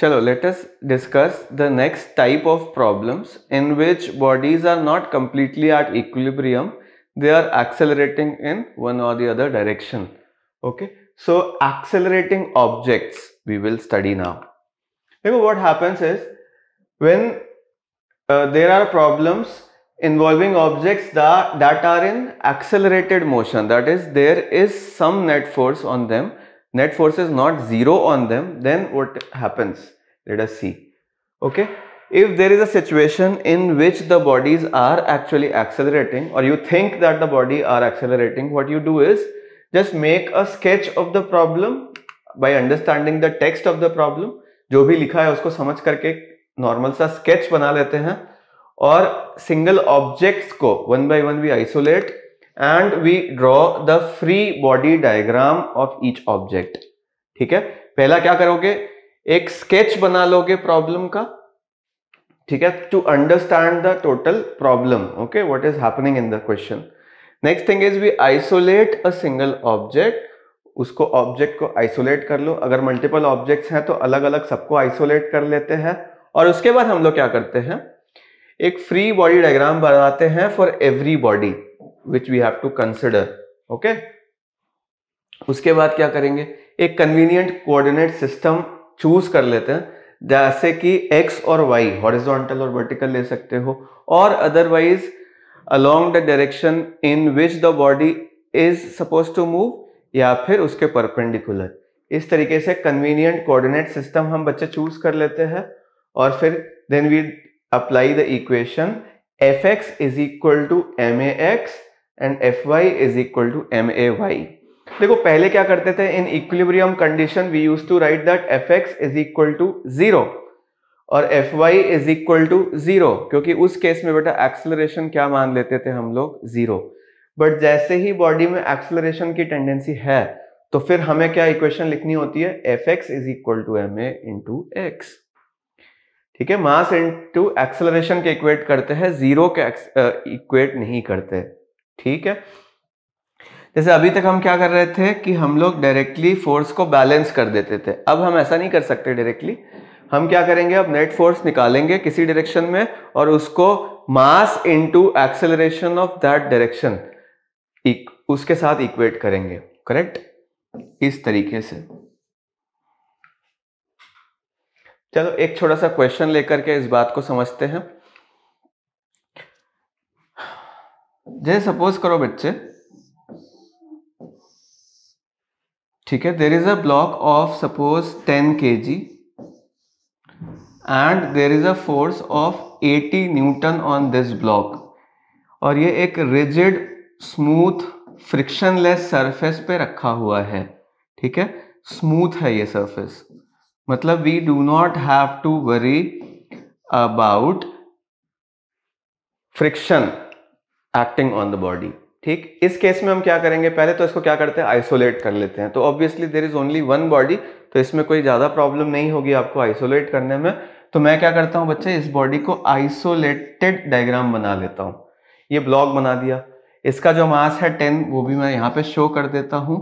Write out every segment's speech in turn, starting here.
Chalo, let us discuss the next type of problems in which bodies are not completely at equilibrium. They are accelerating in one or the other direction. Okay. So, accelerating objects we will study now. You know what happens is when uh, there are problems involving objects that, that are in accelerated motion that is there is some net force on them net force is not zero on them, then what happens? Let us see. Okay. If there is a situation in which the bodies are actually accelerating or you think that the body are accelerating, what you do is just make a sketch of the problem by understanding the text of the problem. जो भी लिखा है उसको समझ करके normal sa sketch bana lete hain और single objects को one by one we isolate and we draw the free body diagram of each object ठीक है पहला क्या करोगे एक स्केच बना लोगे प्रॉब्लम का ठीक है to understand the total problem okay what is happening in the question next thing is we isolate a single object उसको ऑब्जेक्ट को आइसोलेट कर लो अगर मल्टीपल ऑब्जेक्ट्स हैं तो अलग अलग सबको आइसोलेट कर लेते हैं और उसके बाद हम लोग क्या करते हैं एक फ्री बॉडी डायग्राम बनाते हैं for every body which we have to consider okay उसके बाद क्या करेंगे एक कन्वीनियंट कोऑर्डिनेट सिस्टम चूज कर लेते हैं जैसे कि एक्स और वाई हॉरिजॉन्टल और वर्टिकल ले सकते हो और otherwise along the direction in which the body is suppose to move या फिर उसके परपेंडिकुलर इस तरीके से कन्वीनियंट कोऑर्डिनेट सिस्टम हम बच्चे चूज कर लेते हैं और फिर then we apply the equation f x is equal to m a x and f y is equal to m a y देखो पहले क्या करते थे in equilibrium condition we use to write that f x is equal to zero और f y is equal to zero क्योंकि उस case में बेटा एक्सलरेशन क्या मान लेते थे हम लोग जीरो बट जैसे ही बॉडी में एक्सलरेशन की टेंडेंसी है तो फिर हमें क्या इक्वेशन लिखनी होती है F x is equal to m a into x ठीक है मास इंटू एक्सलरेशन के इक्वेट करते हैं जीरो के इक्वेट नहीं करते ठीक है जैसे अभी तक हम क्या कर रहे थे कि हम लोग डायरेक्टली फोर्स को बैलेंस कर देते थे अब हम ऐसा नहीं कर सकते डायरेक्टली हम क्या करेंगे अब नेट फोर्स निकालेंगे किसी डायरेक्शन में और उसको mass into acceleration of that direction उसके साथ इक्वेट करेंगे करेक्ट इस तरीके से चलो एक छोटा सा क्वेश्चन लेकर के इस बात को समझते हैं जैसे सपोज करो बच्चे ठीक है there is a block of suppose ten k ji and there is a force of 80 newton on this block और ये एक रिजिड स्मूथ फ्रिक्शनलेस सरफेस पे रखा हुआ है ठीक है स्मूथ है ये सरफेस मतलब we do not have to worry about friction acting on the body ठीक इस केस में हम क्या करेंगे पहले तो इसको क्या करते हैं आइसोलेट कर लेते हैं तो obviously there is only one body तो इसमें कोई ज़्यादा प्रॉब्लम नहीं होगी आपको आइसोलेट करने में तो मैं क्या करता हूँ बच्चे इस बॉडी को आइसोलेटेड डायग्राम बना लेता हूँ ये ब्लॉक बना दिया इसका जो मास है टेन वो भी मैं यहाँ पे शो कर देता हूँ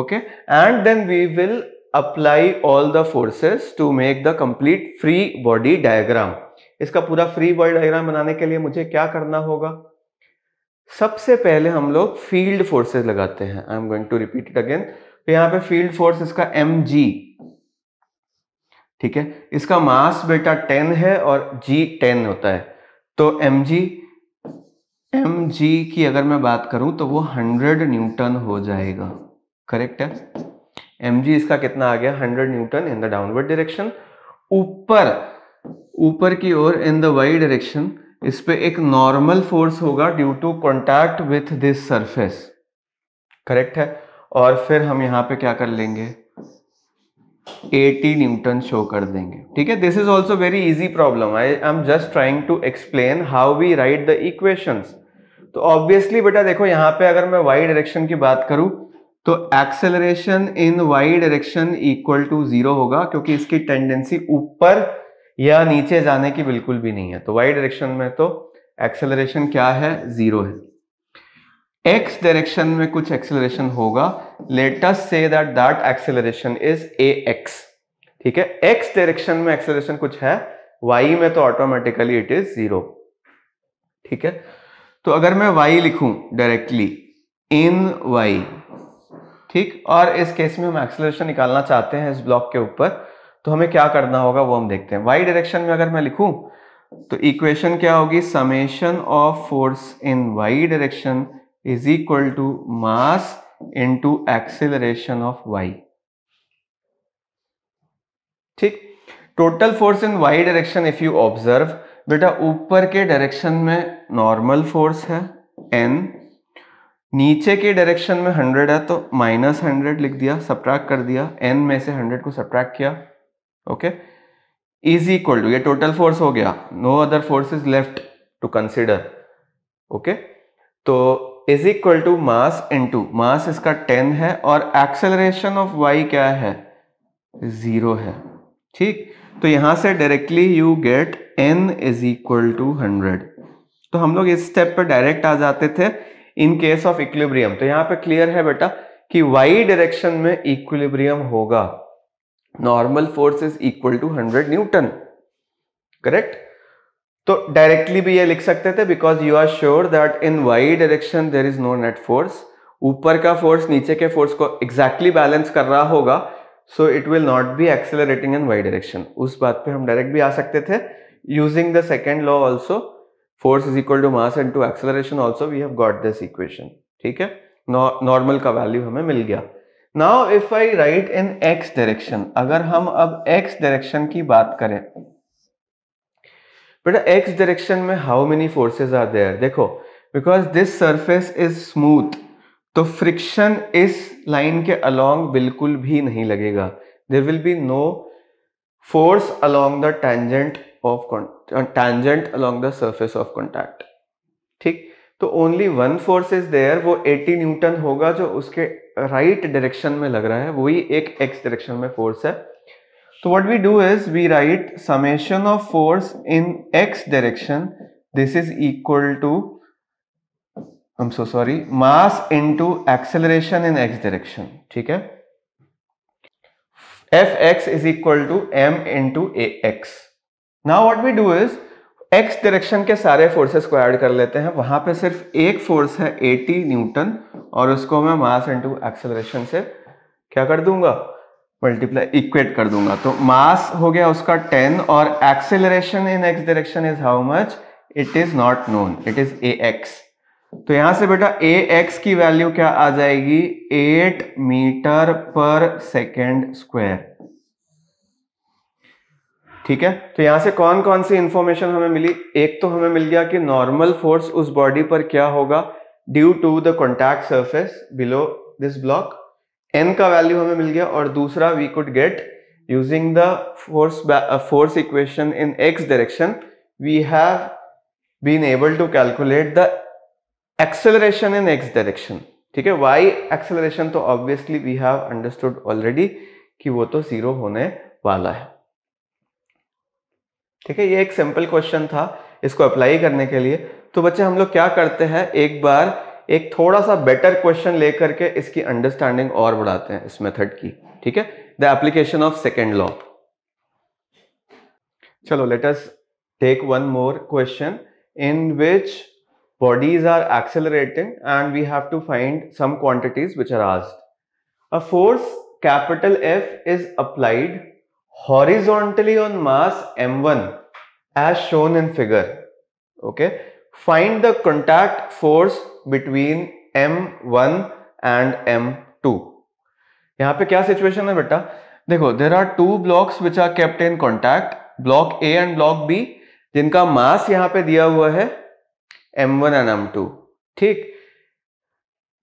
okay and then we will apply all the forces to make the complete free body diagram इसका पूरा फ्री बॉडी डायग्राम बनाने के लिए मुझे क्या करना होगा सबसे पहले हम लोग फील्ड फोर्सेस लगाते हैं I am going to repeat it again तो यहां पे फील्ड फोर्स इसका एम जी ठीक है इसका मास बेटा टेन है और जी टेन होता है तो एम जी एम जी की अगर मैं बात करूं तो वो हंड्रेड न्यूटन हो जाएगा करेक्ट है एम जी इसका कितना आ गया hundred newton in the downward direction ऊपर ऊपर की ओर इन द वाई डायरेक्शन इस पर एक नॉर्मल फोर्स होगा due to contact with this surface correct है और फिर हम यहाँ पे क्या कर लेंगे 80 न्यूटन शो कर देंगे ठीक है this is also very easy problem I I am just trying to explain how we write the equations तो ऑब्वियसली बेटा देखो यहाँ पे अगर मैं वाई डायरेक्शन की बात करूँ तो acceleration in Y direction equal to zero होगा क्योंकि इसकी टेंडेंसी ऊपर या नीचे जाने की बिल्कुल भी नहीं है तो वाई डायरेक्शन में तो एक्सेलरेशन क्या है जीरो है एक्स डायरेक्शन में कुछ एक्सेलरेशन होगा let's say that that acceleration is A x ठीक है एक्स डायरेक्शन में एक्सेलरेशन कुछ है वाई में तो ऑटोमेटिकली इट इज जीरो ठीक है तो अगर मैं वाई लिखूं डायरेक्टली इन वाई ठीक और इस केस में हम एक्सेलरेशन निकालना चाहते हैं इस ब्लॉक के ऊपर तो हमें क्या करना होगा वो हम देखते हैं वाई डायरेक्शन में अगर मैं लिखूं तो इक्वेशन क्या होगी summation of force in Y direction is equal to mass into acceleration of y ठीक total force in Y direction if you observe बेटा ऊपर के डायरेक्शन में नॉर्मल फोर्स है एन नीचे के डायरेक्शन में हंड्रेड है तो माइनस हंड्रेड लिख दिया सब्ट्रैक्ट कर दिया एन में से हंड्रेड को सब्ट्रैक्ट किया ओके इज इक्वल टू ये टोटल फोर्स हो गया no other force is left to consider okay तो is equal to mass into mass इसका टेन है और एक्सेलरेशन ऑफ वाई क्या है जीरो है ठीक तो यहां से directly you get n is equal to hundred तो हम लोग इस स्टेप पर डायरेक्ट आ जाते थे इन केस ऑफ इक्विलिब्रियम तो यहां पे क्लियर है बेटा कि वाई डायरेक्शन में इक्विलिब्रियम होगा normal force is equal to hundred newton correct तो डायरेक्टली भी ये लिख सकते थे because you are sure that in Y direction there is no net force ऊपर का फोर्स नीचे के फोर्स को एग्जैक्टली exactly बैलेंस कर रहा होगा so it will not be accelerating in Y direction उस बात पे हम डायरेक्ट भी आ सकते थे using the second law also force is equal to mass and to acceleration also we have got this equation ठीक है नॉर्मल का वैल्यू हमें मिल गया now if I write in x direction अगर हम अब एक्स डायरेक्शन की बात करें बेटा एक्स डायरेक्शन में how many forces are there देखो because this surface is smooth तो फ्रिक्शन इस लाइन के अलोंग बिल्कुल भी नहीं लगेगा there will be no force along the tangent of tangent along the surface of contact ठीक तो only one force is there वो 80 न्यूटन होगा जो उसके राइट right डायरेक्शन में लग रहा है वही एक एक्स डायरेक्शन में फोर्स है तो what we do is we write summation of force in x direction this is equal to I am so sorry mass into acceleration in x direction ठीक है F x is equal to M into A X now what we do is X direction के सारे forces को add कर लेते हैं वहां पे सिर्फ एक फोर्स है 80 न्यूटन और उसको मैं मास इनटू एक्सेलरेशन से क्या कर दूंगा मल्टीप्लाई इक्वेट कर दूंगा तो मास हो गया उसका 10 और acceleration in x direction is how much it is not known it is A X तो यहां से बेटा ए एक्स की वैल्यू क्या आ जाएगी एट मीटर पर सेकेंड स्क्वायर ठीक है तो यहां से कौन कौन सी इंफॉर्मेशन हमें मिली एक तो हमें मिल गया कि नॉर्मल फोर्स उस बॉडी पर क्या होगा due to the contact surface below this block N का वैल्यू हमें मिल गया और दूसरा we could get using the force force equation in x direction we have been able to calculate the acceleration in x direction ठीक है Y acceleration तो obviously we have understood already कि वो तो जीरो होने वाला है ठीक है ये एक सिंपल क्वेश्चन था इसको अप्लाई करने के लिए तो बच्चे हम लोग क्या करते हैं एक बार एक थोड़ा सा बेटर क्वेश्चन लेकर के इसकी अंडरस्टैंडिंग और बढ़ाते हैं इस मेथड की ठीक है the application of second law चलो let's take one more question in which bodies are accelerating and we have to find some quantities which are आज a force capital F is applied horizontally on mass m1 as shown in figure okay find the contact force between m1 and m2 यहाँ पे क्या situation है बेटा देखो there are two blocks which are kept in contact block A and block B जिनका mass यहाँ पे दिया हुआ है m1 एंड m2 ठीक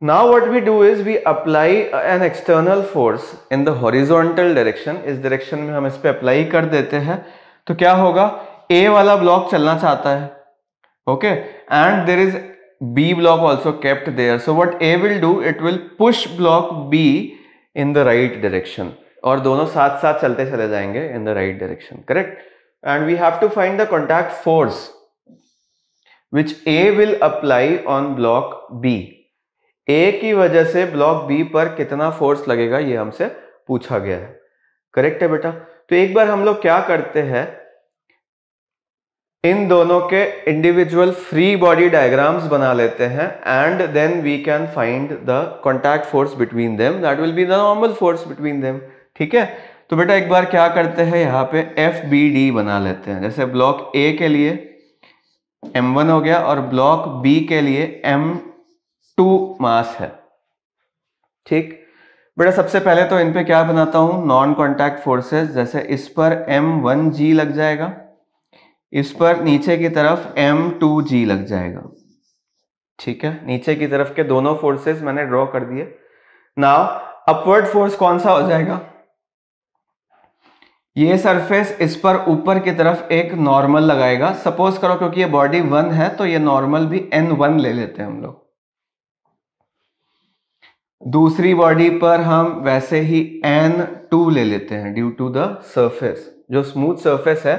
Now what we do is we apply an external force in the horizontal direction. इस direction में हम इस पर अप्लाई कर देते हैं तो क्या होगा a वाला block चलना चाहता है okay and there is B block also kept there. So what A will do, it will push block B in the right direction. और दोनों साथ साथ चलते चले जाएंगे in the right direction, correct? And we have to find the contact force which A will apply on block B. ए की वजह से ब्लॉक बी पर कितना फोर्स लगेगा ये हमसे पूछा गया है करेक्ट है बेटा तो एक बार हम लोग क्या करते हैं इन दोनों के इंडिविजुअल फ्री बॉडी डायग्राम्स बना लेते हैं and then we can find the contact force between them that will be the normal force between them ठीक है तो बेटा एक बार क्या करते हैं यहाँ पे एफ बी डी बना लेते हैं जैसे ब्लॉक ए के लिए एम वन हो गया और ब्लॉक बी के लिए एम टू मास है ठीक बेटा सबसे पहले तो इन पे क्या बनाता हूं नॉन कॉन्टैक्ट फोर्सेस जैसे इस पर एम वन जी लग जाएगा इस पर नीचे की तरफ एम टू जी लग जाएगा ठीक है नीचे की तरफ के दोनों फोर्सेस मैंने ड्रॉ कर दिए नाउ अपवर्ड फोर्स कौन सा हो जाएगा ये सरफेस इस पर ऊपर की तरफ एक नॉर्मल लगाएगा सपोज करो क्योंकि ये बॉडी वन है तो ये नॉर्मल भी एन वन ले लेते हैं हम लोग दूसरी बॉडी पर हम वैसे ही एन टू ले लेते हैं ड्यू टू द सर्फेस जो स्मूथ सर्फेस है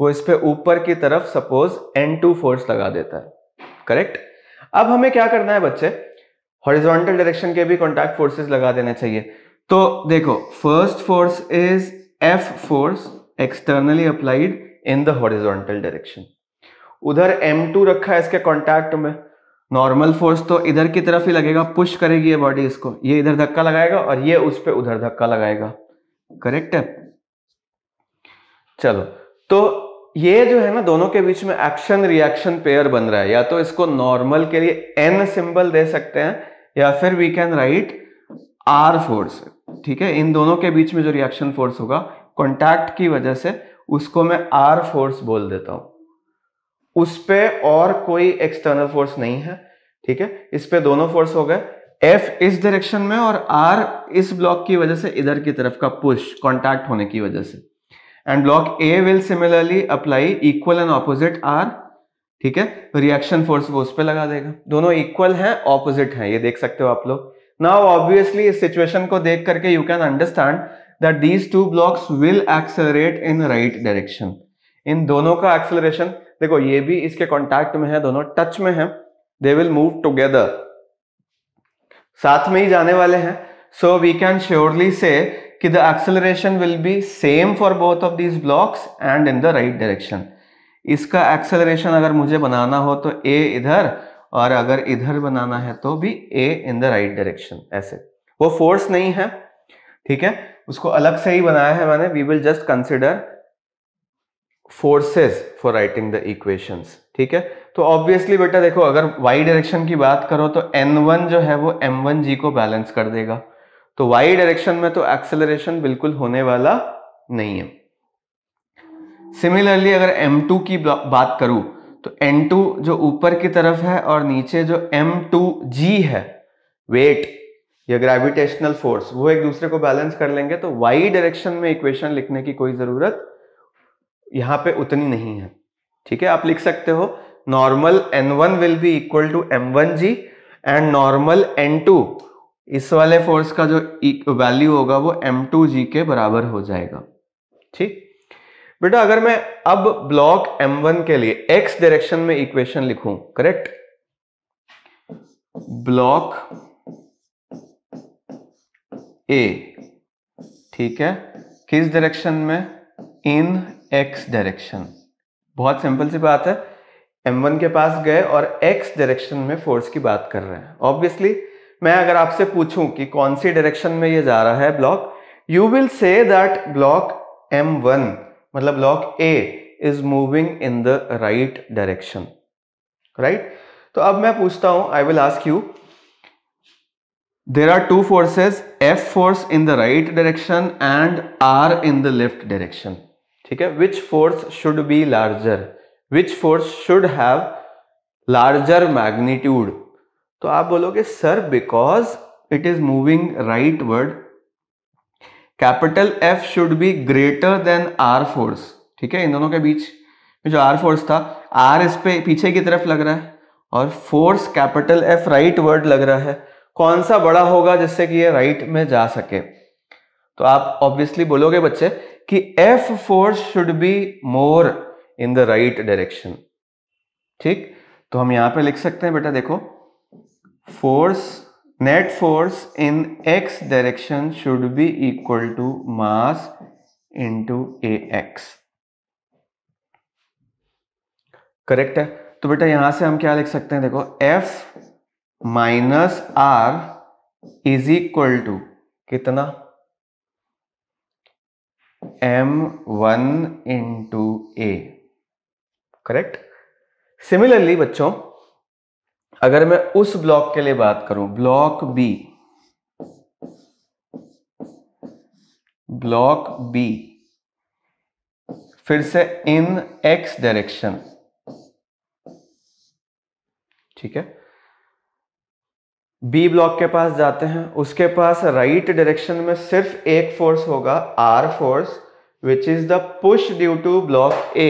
वो इस पे ऊपर की तरफ सपोज एन टू फोर्स लगा देता है करेक्ट अब हमें क्या करना है बच्चे हॉरिजॉन्टल डायरेक्शन के भी कॉन्टैक्ट फोर्सेस लगा देने चाहिए तो देखो first force is F force externally applied in the horizontal direction उधर एम टू रखा है इसके कॉन्टैक्ट में नॉर्मल फोर्स तो इधर की तरफ ही लगेगा पुश करेगी ये बॉडी इसको ये इधर धक्का लगाएगा और ये उस पर उधर धक्का लगाएगा करेक्ट है चलो तो ये जो है ना दोनों के बीच में एक्शन रिएक्शन पेयर बन रहा है या तो इसको नॉर्मल के लिए एन सिंबल दे सकते हैं या फिर we can write R force ठीक है इन दोनों के बीच में जो रिएक्शन फोर्स होगा कॉन्टैक्ट की वजह से उसको मैं आर फोर्स बोल देता हूं उस पर और कोई एक्सटर्नल फोर्स नहीं है ठीक है इस पर दोनों फोर्स हो गए एफ इस डायरेक्शन में और आर इस ब्लॉक की वजह से इधर की तरफ का पुश कॉन्टैक्ट होने की वजह से and block A will similarly apply equal and opposite R ठीक है रिएक्शन फोर्स वो उस पर लगा देगा दोनों इक्वल है ऑपोजिट है ये देख सकते हो आप लोग नाउ ऑब्वियसली इस सिचुएशन को देख करके you can understand that these two blocks will accelerate in right direction इन दोनों का एक्सेलरेशन देखो ये भी इसके कॉन्टैक्ट में है दोनों टच में है दे विल मूव टूगेदर साथ में ही जाने वाले हैं so we can surely say कि the acceleration will be same for both of these blocks and in the right direction इसका एक्सेलरेशन अगर मुझे बनाना हो तो ए इधर और अगर इधर बनाना है तो भी A in the right direction ऐसे वो फोर्स नहीं है ठीक है उसको अलग से ही बनाया है मैंने we will just consider forces for writing the equations ठीक है तो ऑब्वियसली बेटा देखो अगर वाई डायरेक्शन की बात करो तो एन वन जो है वो एम वन जी को बैलेंस कर देगा तो वाई डायरेक्शन में तो एक्सेलरेशन बिल्कुल होने वाला नहीं है सिमिलरली अगर एम टू की बात करूं तो एन टू जो ऊपर की तरफ है और नीचे जो एम टू जी है वेट या ग्रेविटेशनल फोर्स वो एक दूसरे को बैलेंस कर लेंगे तो वाई डायरेक्शन में इक्वेशन लिखने की कोई जरूरत यहाँ पे उतनी नहीं है ठीक है आप लिख सकते हो normal N one will be equal to M one G and normal N two इस वाले फोर्स का जो वैल्यू e, होगा वो एम टू जी के बराबर हो जाएगा ठीक बेटा अगर मैं अब ब्लॉक एम वन के लिए एक्स डायरेक्शन में इक्वेशन लिखूं करेक्ट ब्लॉक ए ठीक है किस डायरेक्शन में इन एक्स डायरेक्शन बहुत सिंपल सी बात है एम वन के पास गए और एक्स डायरेक्शन में फोर्स की बात कर रहे हैं ऑब्वियसली मैं अगर आपसे पूछूं कि कौन सी डायरेक्शन में ये जा रहा है block you will see that block one मतलब block A is moving in the right direction right तो अब मैं पूछता हूं I will ask you there are two forces F force in the right direction and R in the left direction ठीक है which force should be larger which force should have larger magnitude तो आप बोलोगे sir because it is moving rightward capital F should be greater than R force ठीक है इन दोनों के बीच जो आर फोर्स था आर इस पे पीछे की तरफ लग रहा है और force capital F rightward लग रहा है कौन सा बड़ा होगा जिससे कि ये राइट में जा सके तो आप ऑब्वियसली बोलोगे बच्चे कि F force should be more in the right direction ठीक तो हम यहां पे लिख सकते हैं बेटा देखो force net force in x direction should be equal to mass into A X correct है तो बेटा यहां से हम क्या लिख सकते हैं देखो F minus R is equal to कितना M one into A correct similarly बच्चों अगर मैं उस ब्लॉक के लिए बात करूं ब्लॉक बी ब्लॉक बी फिर से इन एक्स डायरेक्शन ठीक है बी ब्लॉक के पास जाते हैं उसके पास राइट right डायरेक्शन में सिर्फ एक फोर्स होगा R force which is the push due to block A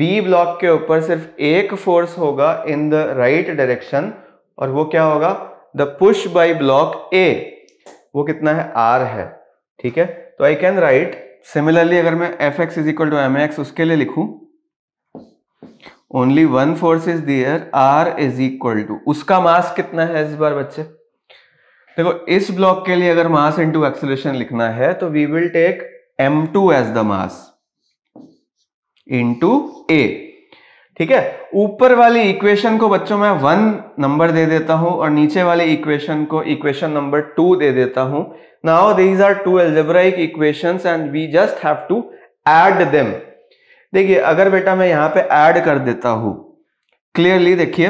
B block के ऊपर सिर्फ एक फोर्स होगा इन द राइट डायरेक्शन और वो क्या होगा the push by block A वो कितना है आर है ठीक है तो आई कैन राइट सिमिलरली अगर मैं F x is equal to M X उसके लिए लिखूं only one force is there R is equal to उसका मास कितना है इस बार बच्चे देखो इस ब्लॉक के लिए अगर मास इनटू एक्सलेशन लिखना है तो we will take M two as the mass into A ठीक है ऊपर वाली इक्वेशन को बच्चों मैं वन नंबर दे देता हूं और नीचे वाले इक्वेशन को इक्वेशन नंबर टू दे देता हूं now these are two algebraic equation and we just have to add them देखिए अगर बेटा मैं यहाँ पे ऐड कर देता हूँ क्लियरली देखिए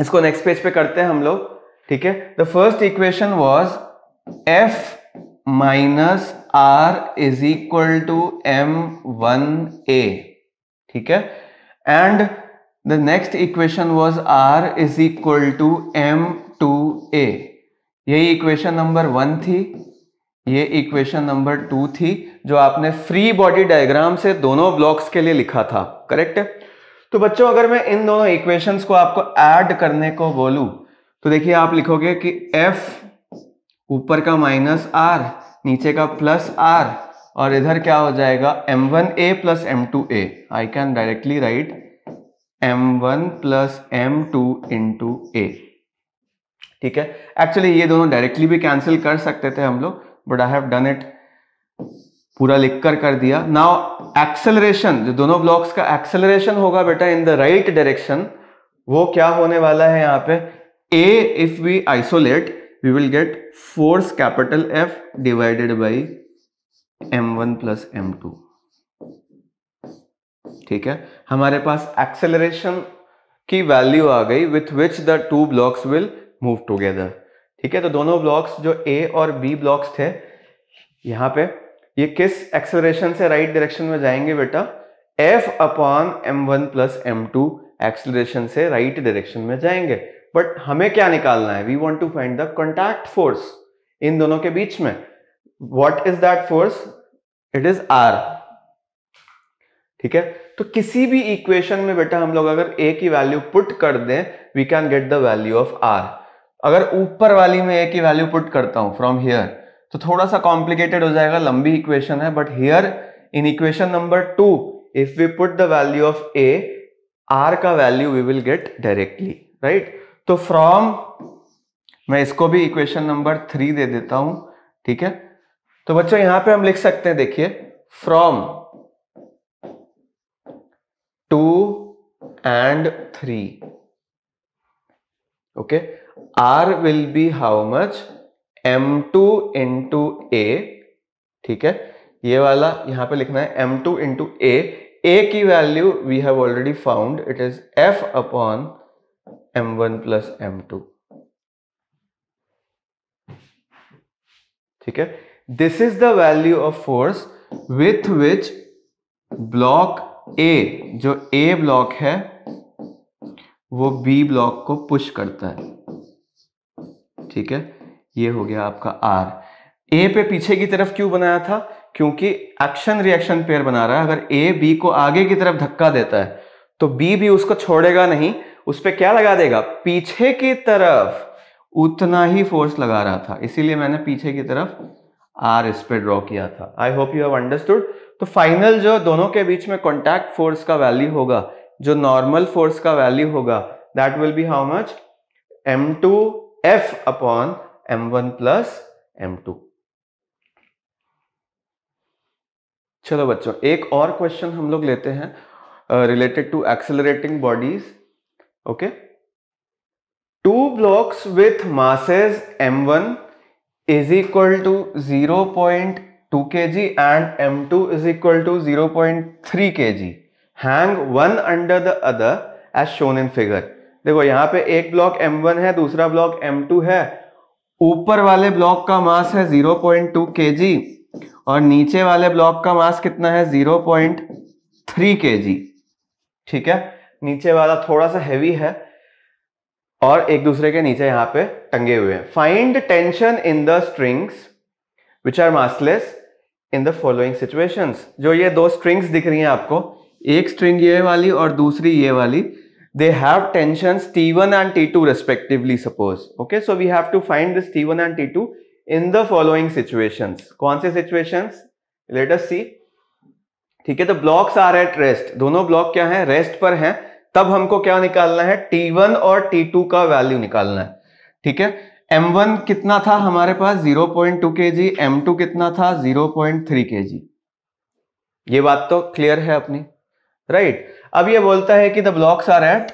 इसको नेक्स्ट पेज पे करते हैं हम लोग ठीक है the first equation was F minus R is equal to M one A ठीक है and the next equation was R is equal to M two A यही इक्वेशन नंबर वन थी ये इक्वेशन नंबर टू थी जो आपने free body diagram से दोनों ब्लॉक्स के लिए लिखा था करेक्ट तो बच्चों अगर मैं इन दोनों इक्वेशंस को आपको ऐड करने को बोलूं तो देखिए आप लिखोगे कि एफ ऊपर का माइनस आर नीचे का प्लस आर और इधर क्या हो जाएगा M one A plus M two A I can directly write M one plus M two into A ठीक है एक्चुअली ये दोनों डायरेक्टली भी कैंसिल कर सकते थे हम लोग but I have done it पूरा लिख कर कर दिया नाउ एक्सेलरेशन जो दोनों ब्लॉक्स का एक्सेलरेशन होगा बेटा इन द राइट डायरेक्शन वो क्या होने वाला है यहाँ पे A if we isolate get force capital F divided by M one plus M two ठीक है हमारे पास एक्सेलरेशन की वैल्यू आ गई with which the two blocks will move together ठीक है तो दोनों ब्लॉक्स जो ए और बी ब्लॉक्स थे यहां पे ये किस एक्सेलरेशन से राइट डायरेक्शन में जाएंगे बेटा F upon M one plus M two acceleration से राइट right डायरेक्शन में जाएंगे बट हमें क्या निकालना है we want to find the contact force इन दोनों के बीच में what is that force it is R ठीक है तो किसी भी इक्वेशन में बेटा हम लोग अगर ए की वैल्यू पुट कर दें we can get the value of R अगर ऊपर वाली में ए की वैल्यू पुट करता हूं फ्रॉम हियर तो थोड़ा सा कॉम्प्लिकेटेड हो जाएगा लंबी इक्वेशन है but here in equation number two if we put the value of A R का value we will get directly right तो फ्रॉम मैं इसको भी इक्वेशन नंबर थ्री दे देता हूं ठीक है तो बच्चों यहां पे हम लिख सकते हैं देखिए from two and three okay R will be how much M two into A ठीक है ये वाला यहां पे लिखना है M two into A A की value we have already found it is F upon M one plus M two ठीक है this is the value of force with which block A जो ए ब्लॉक है वो B block को push करता है ठीक है ये हो गया आपका आर ए पे पीछे की तरफ क्यों बनाया था क्योंकि एक्शन रिएक्शन पेयर बना रहा है अगर ए बी को आगे की तरफ धक्का देता है तो बी भी उसको छोड़ेगा नहीं उस पर क्या लगा देगा पीछे की तरफ उतना ही फोर्स लगा रहा था इसीलिए मैंने पीछे की तरफ आर इस पर ड्रॉ किया था I hope you have understood तो फाइनल जो दोनों के बीच में कॉन्टैक्ट फोर्स का वैल्यू होगा जो नॉर्मल फोर्स का वैल्यू होगा that will be how much M two F upon M one plus M two चलो बच्चों एक और क्वेश्चन हम लोग लेते हैं related to accelerating bodies okay two blocks with masses M one is equal to zero point two K ji and M two is equal to zero point three के G hang one under the other as shown in figure देखो यहां पे एक block M one है दूसरा block M to है ऊपर वाले ब्लॉक का मास है 0.2 पॉइंट और नीचे वाले ब्लॉक का मास कितना है 0.3 पॉइंट ठीक है नीचे वाला थोड़ा सा हैवी है और एक दूसरे के नीचे यहां पे टंगे हुए हैं find tension in the strings which are massless in the following situations जो ये दो स्ट्रिंग्स दिख रही हैं आपको एक स्ट्रिंग ये वाली और दूसरी ये वाली they have tensions T1 and T2 respectively suppose. Okay, so we have to find this T1 and T2 in the following situations. कौन से situations? Let us see. ठीक है तो ब्लॉक्स आर एट रेस्ट दोनों ब्लॉक क्या हैं? Rest पर हैं. तब हमको क्या निकालना है T1 और T2 का वैल्यू निकालना है. ठीक है M1 कितना था हमारे पास 0.2 kg, M2 कितना था 0.3 kg. ये बात तो क्लियर है अपनी राइट right? अब ये बोलता है कि the blocks are at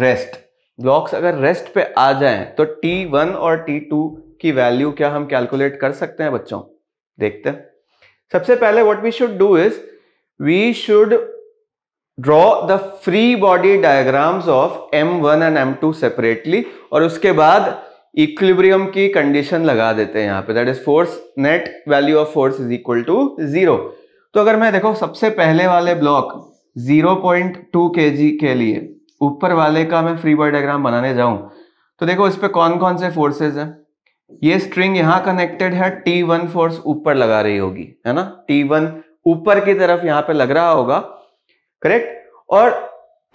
rest blocks अगर रेस्ट पे आ जाएं तो T1 और T2 की वैल्यू क्या हम कैलकुलेट कर सकते हैं बच्चों देखते हैं सबसे पहले what we should do is we should draw the free body diagrams of M1 and M2 separately और उसके बाद इक्विलिब्रियम की कंडीशन लगा देते हैं यहां पे that is force net value of force is equal to zero तो अगर मैं देखो सबसे पहले वाले ब्लॉक 0.2 केजी के लिए ऊपर वाले का मैं फ्री बॉय डायग्राम बनाने जाऊं तो देखो इस पर कौन कौन से फोर्सेज हैं ये स्ट्रिंग यहां कनेक्टेड है टी वन फोर्स ऊपर लगा रही होगी है ना टी वन ऊपर की तरफ यहाँ पे लग रहा होगा करेक्ट और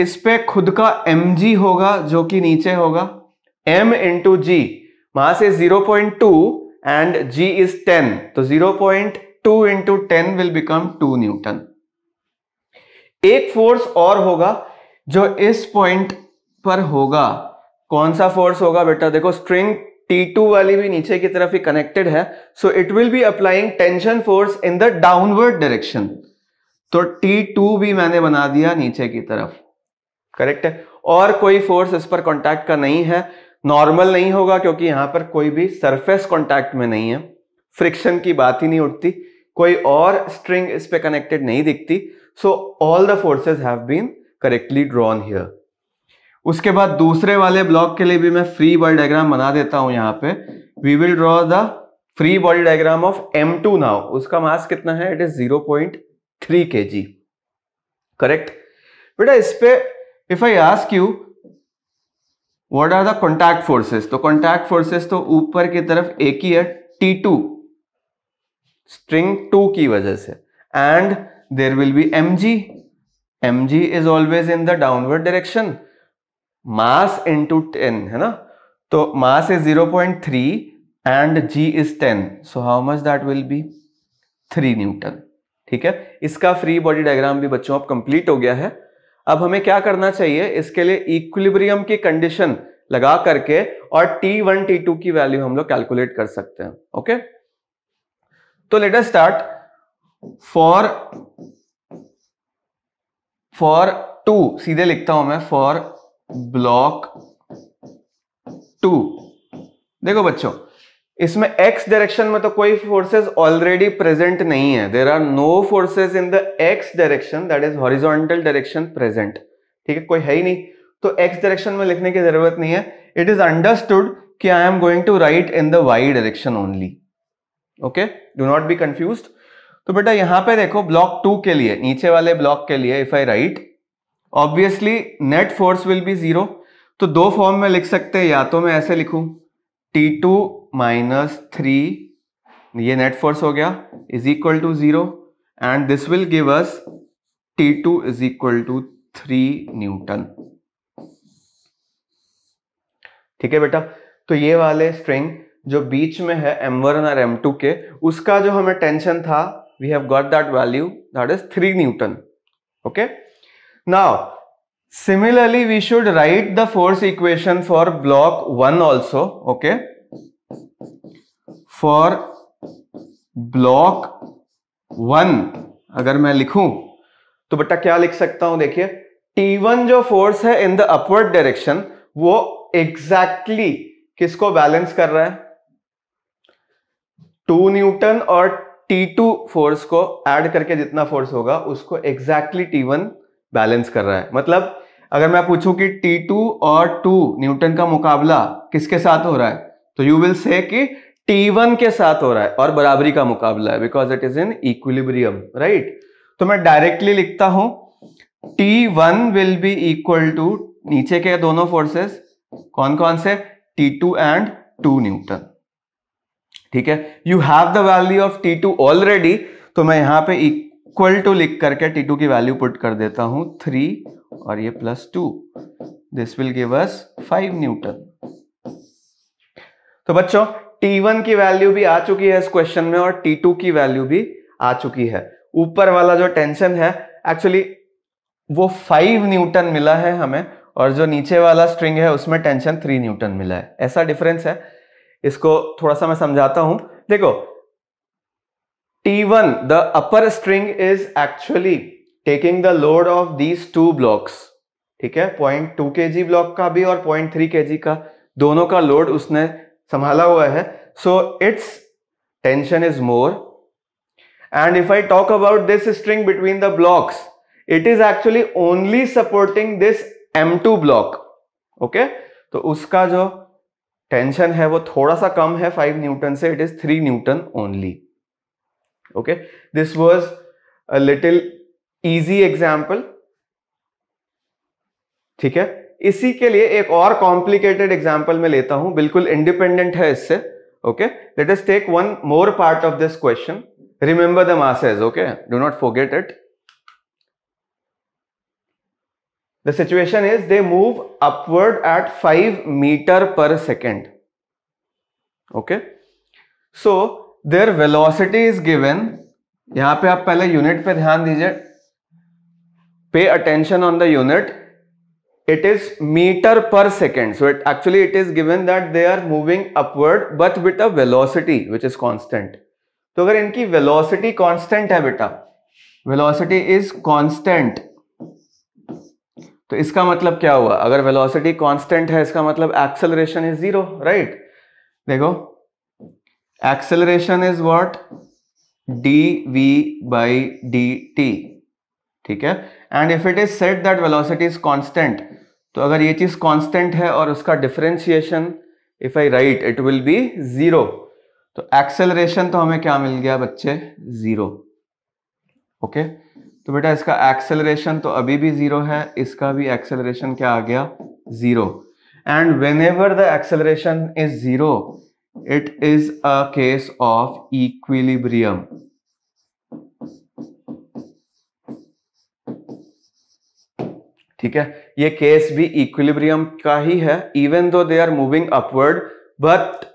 इस पे खुद का एम जी होगा जो कि नीचे होगा एम इंटू जी वहां से zero point two and g is ten तो zero point two into ten will become two newton एक फोर्स और होगा जो इस पॉइंट पर होगा कौन सा फोर्स होगा बेटा देखो स्ट्रिंग T2 वाली भी नीचे की तरफ ही कनेक्टेड है so it will be applying tension force in the downward direction तो T2 भी मैंने बना दिया नीचे की तरफ करेक्ट है और कोई फोर्स इस पर कॉन्टैक्ट का नहीं है नॉर्मल नहीं होगा क्योंकि यहां पर कोई भी सरफेस कॉन्टैक्ट में नहीं है फ्रिक्शन की बात ही नहीं उठती कोई और स्ट्रिंग इस पर कनेक्टेड नहीं दिखती so all the forces have correctly drawn drawn उसके बाद दूसरे वाले ब्लॉक के लिए भी मैं फ्री बॉल डायग्राम बना देता हूं यहां पे we will draw the free ball diagram of M two now उसका मास कितना है it is zero point three के जी करेक्ट बेटा इस पे if I ask you what are the contact forces तो कॉन्टैक्ट फोर्सेस तो ऊपर की तरफ एक ही है टी टू स्ट्रिंग टू की वजह से and there will be mg mg is always in the downward direction mass into 10 है ना तो mass is 0.3 and g is 10 so how much that will be 3 newton ठीक है इसका फ्री बॉडी डायग्राम भी बच्चों अब कंप्लीट हो गया है अब हमें क्या करना चाहिए इसके लिए इक्विलिब्रियम की कंडीशन लगा करके और T1 T2 की वैल्यू हम लोग कैलकुलेट कर सकते हैं ओके तो let us start for for two सीधे लिखता हूं मैं फॉर ब्लॉक टू देखो बच्चों इसमें x डायरेक्शन में तो कोई फोर्सेस ऑलरेडी प्रेजेंट नहीं है there are no forces in the x direction that is horizontal direction present ठीक है कोई है ही नहीं तो x डायरेक्शन में लिखने की जरूरत नहीं है इट इज अंडरस्टूड कि I am going to write in the y direction only okay do not be confused तो बेटा यहां पे देखो ब्लॉक टू के लिए नीचे वाले ब्लॉक के लिए if I write obviously net force will be zero तो दो फॉर्म में लिख सकते हैं या तो मैं ऐसे लिखूं टी टू माइनस थ्री ये नेट फोर्स हो गया is equal to zero and this will give us T two is equal to three newton ठीक है बेटा तो ये वाले स्ट्रिंग जो बीच में है M1 और M2 के उसका जो हमें टेंशन था we have got that value that is 3 Newton. Okay. Now, similarly, we should write the force equation for block 1 also. Okay. For block 1, agar main likhu to beta kya likh sakta hu dekhiye T1 jo force hai in the upward direction wo exactly किसको balance कर रहा है two newton और two force को add करके जितना force होगा उसको एग्जैक्टली वन बैलेंस कर रहा है मतलब अगर मैं पूछूं कि T2 और 2 न्यूटन का मुकाबला किसके साथ हो रहा है तो यू विल से कि T1 के साथ हो रहा है और बराबरी का मुकाबला है because it is in equilibrium right तो मैं डायरेक्टली लिखता हूं T1 will be equal to नीचे के दोनों फोर्सेस कौन कौन से T2 एंड टू न्यूटन ठीक है you have the value of T two already तो मैं यहां पे इक्वल टू लिख करके टी टू की वैल्यू पुट कर देता हूं थ्री और ये plus two this will give us five newton तो बच्चों वन की वैल्यू भी आ चुकी है इस क्वेश्चन में और टी टू की वैल्यू भी आ चुकी है ऊपर वाला जो टेंशन है एक्चुअली वो फाइव न्यूटन मिला है हमें और जो नीचे वाला स्ट्रिंग है उसमें टेंशन थ्री न्यूटन मिला है ऐसा डिफरेंस है इसको थोड़ा सा मैं समझाता हूं देखो T1 the upper string is actually taking the load of these two blocks ठीक है point two K g block का भी और पॉइंट थ्री के जी का दोनों का लोड उसने संभाला हुआ है so it's tension is more and if I talk about this string between the blocks it is actually only supporting this M two block okay तो उसका जो टेंशन है वो थोड़ा सा कम है फाइव न्यूटन से it is three newton only okay this was a little easy example ठीक है इसी के लिए एक और कॉम्प्लिकेटेड एग्जाम्पल में लेता हूं बिल्कुल इंडिपेंडेंट है इससे okay let's take one more part of this question remember the masses okay do not forget it The situation is they move upward at 5 meter per second. Okay. So their velocity is given. यहाँ पे आप पहले unit पे ध्यान दीजिए pay attention on the it is meter per second so it actually it is given that they are moving upward but with a velocity which is constant So, अगर इनकी velocity constant velocity is constant तो इसका मतलब क्या हुआ अगर velocity constant है इसका मतलब एक्सेलरेशन इज जीरो राइट देखो acceleration is what d v by d t ठीक है and if it is set that velocity is constant तो अगर ये चीज कांस्टेंट है और उसका differentiation if I write it will be zero तो एक्सेलरेशन तो हमें क्या मिल गया बच्चे जीरो ओके okay? तो बेटा इसका एक्सेलरेशन तो अभी भी जीरो है इसका भी एक्सेलरेशन क्या आ गया zero and whenever the acceleration is zero it is a case of equilibrium ठीक है ये केस भी इक्विलिब्रियम का ही है even though they are moving upward but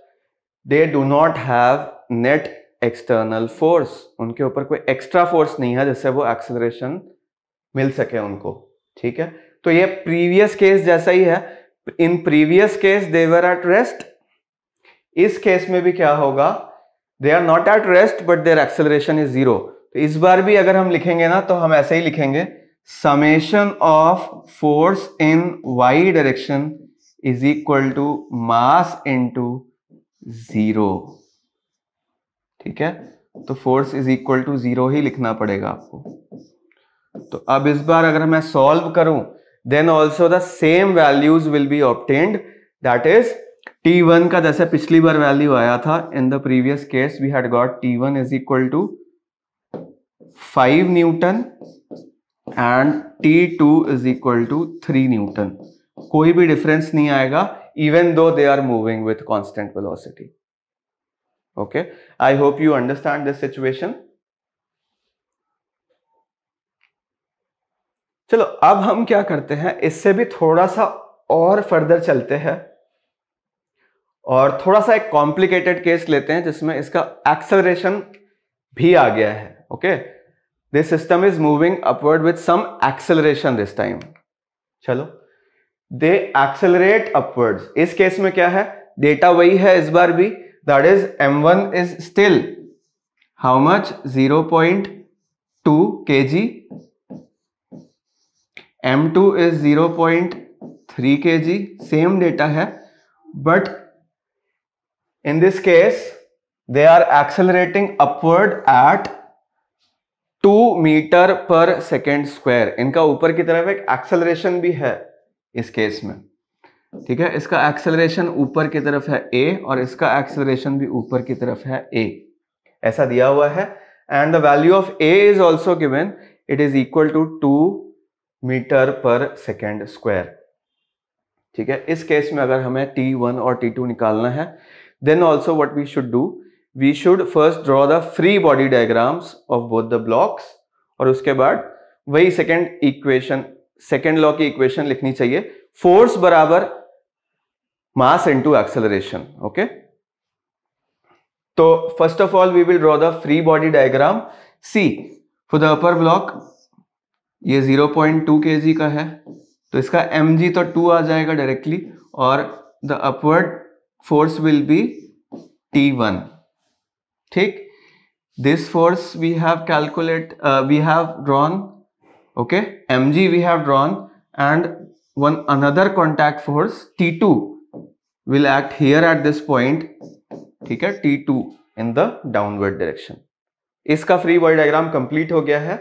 they do not have net external force उनके ऊपर कोई एक्स्ट्रा फोर्स नहीं है जिससे वो एक्सेलरेशन मिल सके उनको ठीक है तो ये प्रीवियस केस जैसा ही है in previous case they were at rest इस केस में भी क्या होगा they are not at rest but their acceleration is zero तो इस बार भी अगर हम लिखेंगे ना तो हम ऐसे ही लिखेंगे summation of force in Y direction is equal to mass to zero ठीक है तो force is equal to zero ही लिखना पड़ेगा आपको तो अब इस बार अगर मैं सॉल्व करूं then also the same values will be obtained that is T one का जैसे पिछली बार वैल्यू आया था in the previous case we had got T one is equal to five newton and T two is equal to three newton कोई भी difference नहीं आएगा even though they are moving with constant velocity okay i hope you understand this situation चलो अब हम क्या करते हैं इससे भी थोड़ा सा और फर्दर चलते हैं और थोड़ा सा एक कॉम्प्लिकेटेड केस लेते हैं जिसमें इसका एक्सेलरेशन भी आ गया है okay this system is moving upward with some acceleration this time चलो दे एक्सेलरेट अपवर्ड्स इस केस में क्या है डेटा वही है इस बार भी that is m1 is still how much 0 0.2 kg m2 is 0 0.3 kg same data hai but in this case they are accelerating upward at 2 meter पर सेकेंड स्क्वायर इनका ऊपर की तरफ एक एक्सेलरेशन भी है इस केस में ठीक है इसका एक्सेलरेशन ऊपर की तरफ है ए और इसका एक्सेलरेशन भी ऊपर की तरफ है ए ऐसा दिया हुआ है and the value of a is also given it is equal to two meter पर सेकेंड स्क्वायर ठीक है इस केस में अगर हमें टी वन और टी टू निकालना है then also what we should do we should first draw the free body diagrams of both the blocks और उसके बाद वही सेकेंड इक्वेशन सेकेंड लॉ की इक्वेशन लिखनी चाहिए फोर्स बराबर मास इंटू एक्सेलरेशन ओके तो first of all we will draw the free body diagram see for the upper block ये 0.2 पॉइंट का है तो इसका एम तो टू आ जाएगा डायरेक्टली और the upward force will be T one ठीक this force we have calculate we have drawn okay mg we have drawn and one another contact force t2 will act here at this point Okay, t t2 in the downward direction. इसका free body diagram complete. हो गया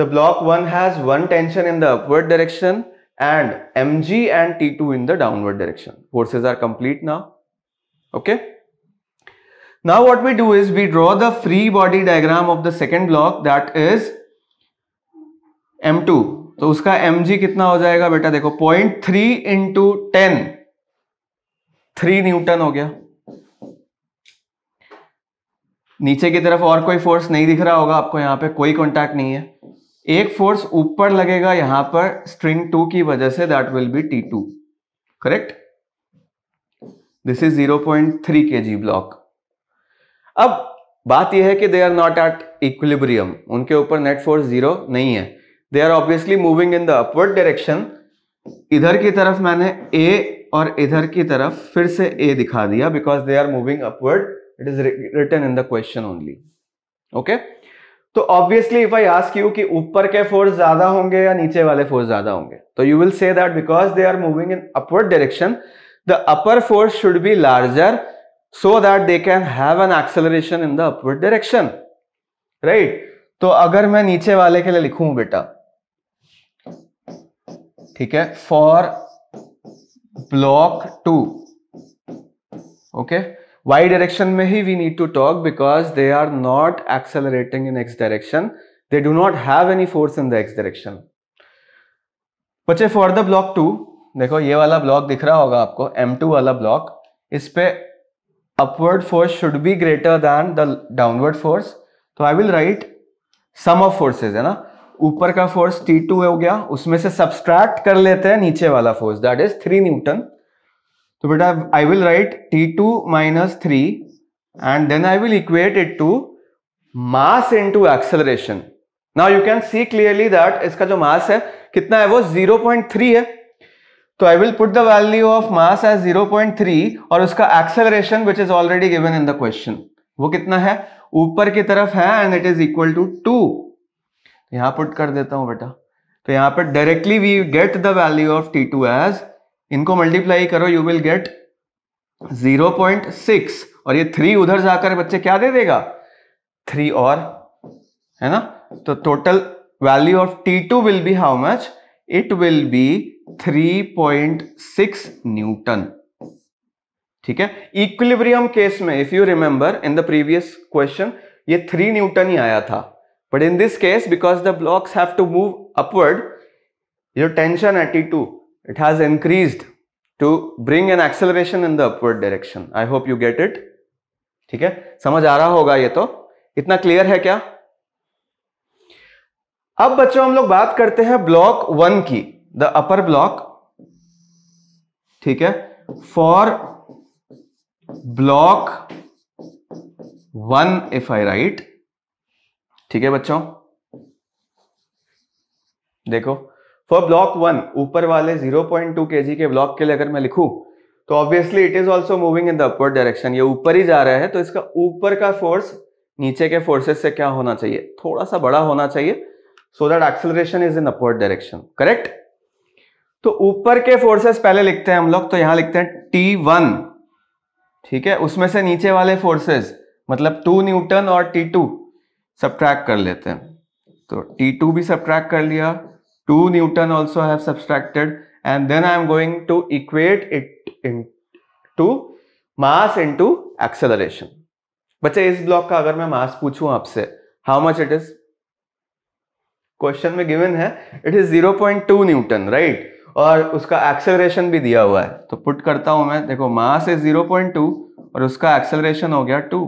The block one has one tension in the upward direction and mg and t2 in the downward direction forces are complete now okay now what we do is we draw the free body diagram of the second block that is M two तो उसका m g कितना हो जाएगा बेटा देखो point three into ten three newton हो गया नीचे की तरफ और कोई फोर्स नहीं दिख रहा होगा आपको यहां पे कोई कांटेक्ट नहीं है एक फोर्स ऊपर लगेगा यहां पर स्ट्रिंग टू की वजह से that will be T two correct this is zero point three के जी ब्लॉक अब बात यह है कि they are not at equilibrium उनके ऊपर नेट फोर्स जीरो नहीं है they are obviously moving in the upward direction इधर की तरफ मैंने ए और इधर की तरफ फिर से ए दिखा दिया because they are moving upward it is written in the question only okay तो obviously if I ask you कि ऊपर के फोर्स ज्यादा होंगे या नीचे वाले फोर्स ज्यादा होंगे तो you will see that because they are moving in upward direction the upper force should be larger so that they can have an acceleration in the upward direction right तो अगर मैं नीचे वाले के लिए लिखूं बेटा ठीक है for block two okay y direction में ही we need to talk because they are not accelerating in x direction they do not have any force in the x direction बच्चे फॉर द ब्लॉक टू देखो ये वाला block दिख रहा होगा आपको एम टू वाला ब्लॉक इस पे upward force should be greater than the downward force तो I will write sum of forces है ना ऊपर का फोर्स टी टू हो गया उसमें से सब्सट्रैक्ट कर लेते हैं नीचे वाला force that is three newton तो बेटा I will write T two minus three and then I will equate it to mass into acceleration now you can see clearly that इसका जो मास है कितना है वो 0.3 है तो I will put the value of mass as 0.3 और उसका acceleration which is already given in the question वो कितना है ऊपर की तरफ है and it is equal to two तो पुट कर देता हूं बेटा तो यहां पर directly we get the value of T two as इनको मल्टीप्लाई करो यू विल गेट 0.6 और ये थ्री उधर जाकर बच्चे क्या दे देगा थ्री और है ना तो total value of T two will be how much it will be 3.6 newton ठीक है इक्विलिब्रियम केस में if you remember in the previous question ये थ्री न्यूटन ही आया था But in this case, because the blocks have to move upward, your tension at T2, it has increased to bring an acceleration in the upward direction. I hope you get it. theek hai samajh aa raha hoga ye to itna clear hai kya ab bachcho hum log baat karte hain block 1 ki the upper block theek hai for block 1 if i write ठीक है बच्चों देखो for block one ऊपर वाले 0.2 point के block के लिए अगर मैं लिखूं तो obviously it is also moving in the upward direction ये ऊपर ही जा रहा है तो इसका ऊपर का फोर्स नीचे के फोर्सेस से क्या होना चाहिए थोड़ा सा बड़ा होना चाहिए so that acceleration is in upward direction correct तो ऊपर के फोर्सेस पहले लिखते हैं हम लोग तो यहां लिखते हैं टी वन ठीक है उसमें से नीचे वाले फोर्सेस मतलब टू न्यूटन और टी टू सब्ट्रैक्ट कर लेते हैं तो टी टू भी सब्ट्रैक्ट कर लिया two newton also have subtracted and then I am going to equate it into mass into acceleration बच्चे इस ब्लॉक का अगर मैं मास पूछूं आपसे how much it is question में गिवन है इट इज 0.2 न्यूटन राइट और उसका एक्सेलरेशन भी दिया हुआ है तो पुट करता हूं मैं देखो मास इज 0.2 और उसका एक्सेलरेशन हो गया 2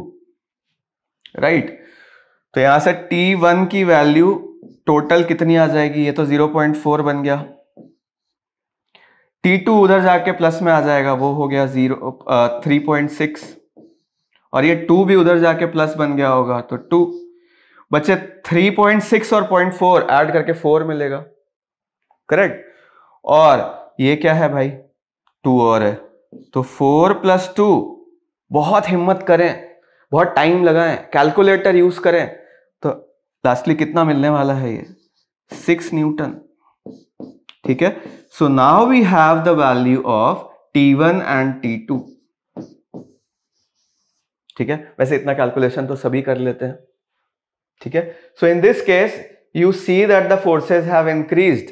राइट तो यहां से टी वन की वैल्यू टोटल कितनी आ जाएगी ये तो जीरो पॉइंट फोर बन गया टी टू उधर जाके प्लस में आ जाएगा वो हो गया जीरो थ्री पॉइंट सिक्स और ये टू भी उधर जाके प्लस बन गया होगा तो टू बच्चे थ्री पॉइंट सिक्स और पॉइंट फोर ऐड करके फोर मिलेगा करेक्ट और ये क्या है भाई टू और है तो फोर प्लस टू बहुत हिम्मत करें बहुत टाइम लगाएं कैलकुलेटर यूज करें लास्टली कितना मिलने वाला है ये सिक्स न्यूटन ठीक है so now we have the value of T one and T two ठीक है वैसे इतना कैलकुलेशन तो सभी कर लेते हैं ठीक है so in this case you see that the forces have increased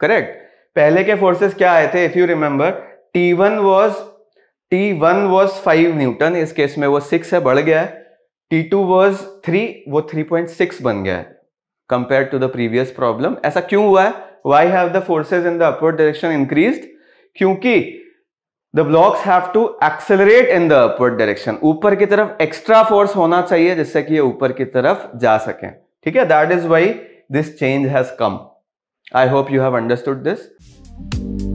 correct पहले के फोर्सेस क्या आए थे if you remember T one was T one was five newton इस केस में वो सिक्स है बढ़ गया है टी टू वर्ज थ्री वो थ्री पॉइंट सिक्स बन गया है compare to the previous problem ऐसा क्यों हुआ है why have the forces in the upward direction increase क्योंकि the blocks have to accelerate in the upward direction ऊपर की तरफ एक्स्ट्रा फोर्स होना चाहिए जिससे कि ये ऊपर की तरफ जा सके ठीक है that is why this change has come I hope you have understood this